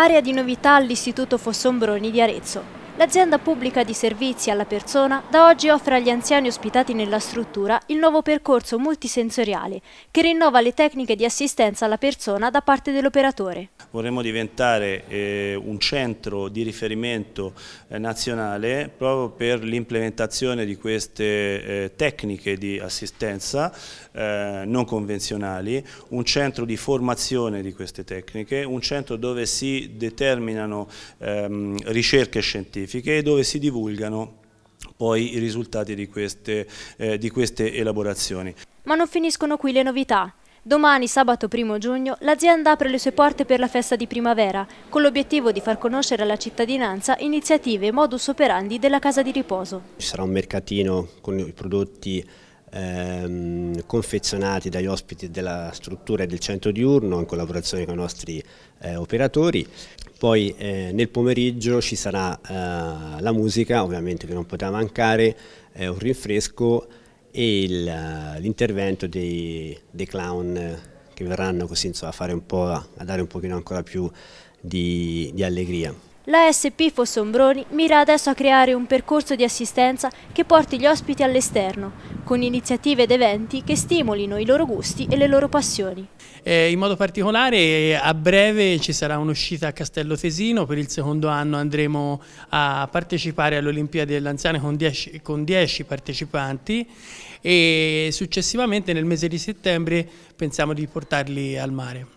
Area di novità all'Istituto Fossombroni di Arezzo. L'azienda pubblica di servizi alla persona da oggi offre agli anziani ospitati nella struttura il nuovo percorso multisensoriale che rinnova le tecniche di assistenza alla persona da parte dell'operatore. Vorremmo diventare eh, un centro di riferimento eh, nazionale proprio per l'implementazione di queste eh, tecniche di assistenza eh, non convenzionali, un centro di formazione di queste tecniche, un centro dove si determinano ehm, ricerche scientifiche verifiche e dove si divulgano poi i risultati di queste, eh, di queste elaborazioni. Ma non finiscono qui le novità. Domani, sabato 1 giugno, l'azienda apre le sue porte per la festa di primavera, con l'obiettivo di far conoscere alla cittadinanza iniziative e modus operandi della casa di riposo. Ci sarà un mercatino con i prodotti ehm, confezionati dagli ospiti della struttura e del centro diurno in collaborazione con i nostri eh, operatori. Poi eh, nel pomeriggio ci sarà eh, la musica, ovviamente che non potrà mancare, eh, un rinfresco e eh, l'intervento dei, dei, clown eh, che verranno così insomma, a, un a, dare un pochino ancora più di, di allegria l'ASP Fossombroni mira adesso a creare un percorso di assistenza che porti gli ospiti all'esterno, con iniziative ed eventi che stimolino i loro gusti e le loro passioni. in modo particolare a breve ci sarà un'uscita a Castello Tesino, per il secondo anno andremo a partecipare all'Olimpiade dell'Anziana con 10 partecipanti e successivamente nel mese di settembre pensiamo di portarli al mare.